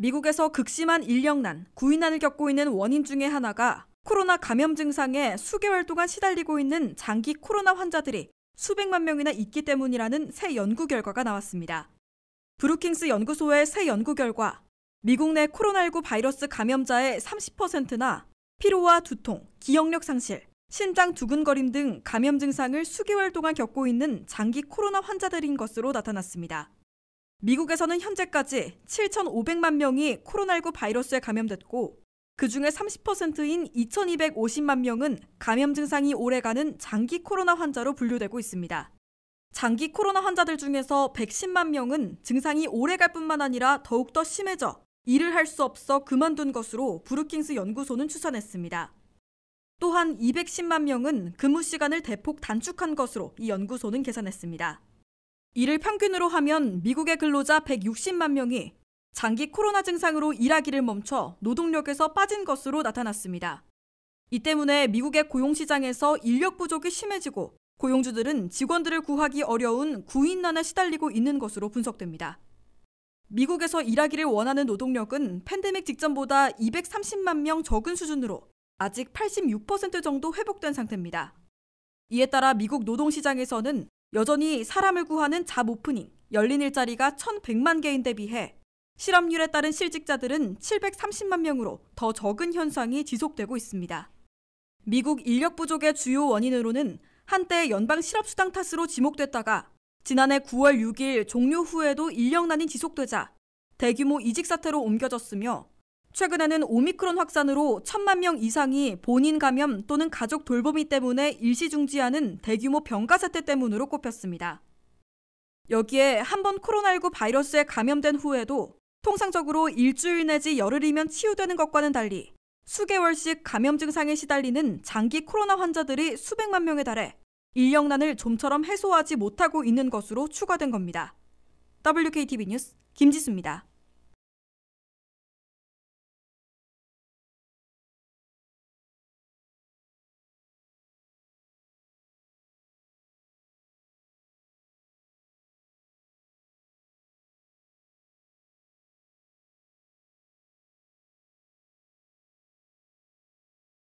미국에서 극심한 인력난, 구인난을 겪고 있는 원인 중의 하나가 코로나 감염 증상에 수개월 동안 시달리고 있는 장기 코로나 환자들이 수백만 명이나 있기 때문이라는 새 연구 결과가 나왔습니다. 브루킹스 연구소의 새 연구 결과 미국 내 코로나19 바이러스 감염자의 30%나 피로와 두통, 기억력 상실, 심장 두근거림 등 감염 증상을 수개월 동안 겪고 있는 장기 코로나 환자들인 것으로 나타났습니다. 미국에서는 현재까지 7,500만 명이 코로나19 바이러스에 감염됐고 그중에 30%인 2,250만 명은 감염 증상이 오래가는 장기 코로나 환자로 분류되고 있습니다. 장기 코로나 환자들 중에서 110만 명은 증상이 오래갈 뿐만 아니라 더욱더 심해져 일을 할 수 없어 그만둔 것으로 브루킹스 연구소는 추산했습니다. 또한 210만 명은 근무 시간을 대폭 단축한 것으로 이 연구소는 계산했습니다. 이를 평균으로 하면 미국의 근로자 160만 명이 장기 코로나 증상으로 일하기를 멈춰 노동력에서 빠진 것으로 나타났습니다. 이 때문에 미국의 고용시장에서 인력 부족이 심해지고 고용주들은 직원들을 구하기 어려운 구인난에 시달리고 있는 것으로 분석됩니다. 미국에서 일하기를 원하는 노동력은 팬데믹 직전보다 230만 명 적은 수준으로 아직 86% 정도 회복된 상태입니다. 이에 따라 미국 노동시장에서는 여전히 사람을 구하는 잡 오프닝, 열린 일자리가 1,100만 개인 대비해 실업률에 따른 실직자들은 730만 명으로 더 적은 현상이 지속되고 있습니다. 미국 인력 부족의 주요 원인으로는 한때 연방 실업수당 탓으로 지목됐다가 지난해 9월 6일 종료 후에도 인력 난이 지속되자 대규모 이직 사태로 옮겨졌으며 최근에는 오미크론 확산으로 천만 명 이상이 본인 감염 또는 가족 돌보미 때문에 일시 중지하는 대규모 병가 사태 때문으로 꼽혔습니다. 여기에 한번 코로나19 바이러스에 감염된 후에도 통상적으로 일주일 내지 열흘이면 치유되는 것과는 달리 수개월씩 감염 증상에 시달리는 장기 코로나 환자들이 수백만 명에 달해 인력난을 좀처럼 해소하지 못하고 있는 것으로 추가된 겁니다. WKTV 뉴스 김지수입니다.